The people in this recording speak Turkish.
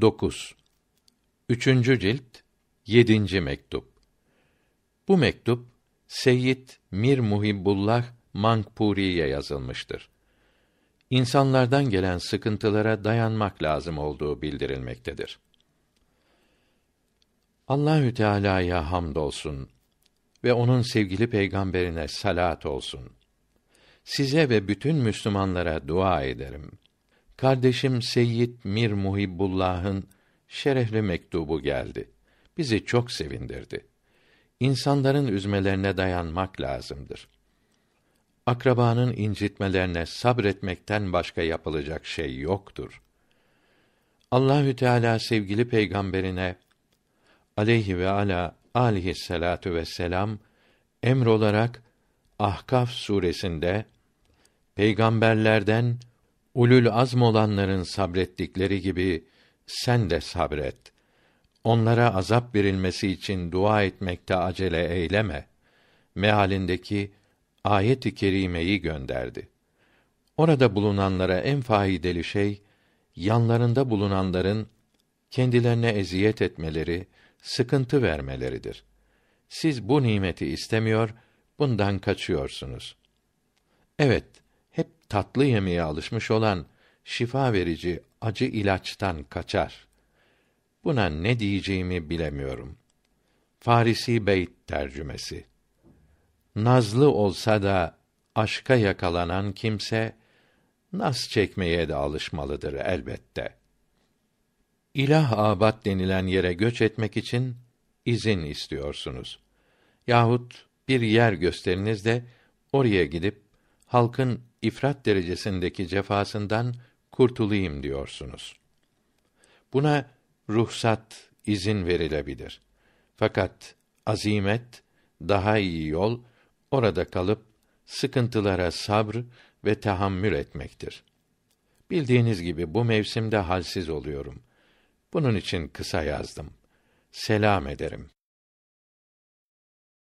9. Üçüncü cilt 7. mektup. Bu mektup Seyyid Mir Muhibbullah Mankpuri'ye yazılmıştır. İnsanlardan gelen sıkıntılara dayanmak lazım olduğu bildirilmektedir. Allahü Teala'ya hamdolsun ve onun sevgili peygamberine salat olsun. Size ve bütün Müslümanlara dua ederim.'' Kardeşim Seyyid Mir Muhibbullah'ın şerefli mektubu geldi. Bizi çok sevindirdi. İnsanların üzmelerine dayanmak lazımdır. Akrabanın incitmelerine sabretmekten başka yapılacak şey yoktur. Allahü Teala sevgili peygamberine aleyhi ve ala Alihi salatu ve selam emr olarak Ahkaf suresinde peygamberlerden Ulul azm olanların sabrettikleri gibi sen de sabret. Onlara azap verilmesi için dua etmekte acele eyleme. Mehalindeki ayet-i kerimeyi gönderdi. Orada bulunanlara en faydalı şey yanlarında bulunanların kendilerine eziyet etmeleri, sıkıntı vermeleridir. Siz bu nimeti istemiyor, bundan kaçıyorsunuz. Evet, hep tatlı yemeye alışmış olan şifa verici acı ilaçtan kaçar. Buna ne diyeceğimi bilemiyorum. Farisi Beyt tercümesi. Nazlı olsa da aşka yakalanan kimse naz çekmeye de alışmalıdır elbette. İlah abat denilen yere göç etmek için izin istiyorsunuz. Yahut bir yer gösteriniz de oraya gidip halkın ifrat derecesindeki cefasından kurtulayım diyorsunuz. Buna ruhsat, izin verilebilir. Fakat azimet, daha iyi yol orada kalıp sıkıntılara sabr ve tahammül etmektir. Bildiğiniz gibi bu mevsimde halsiz oluyorum. Bunun için kısa yazdım. Selam ederim.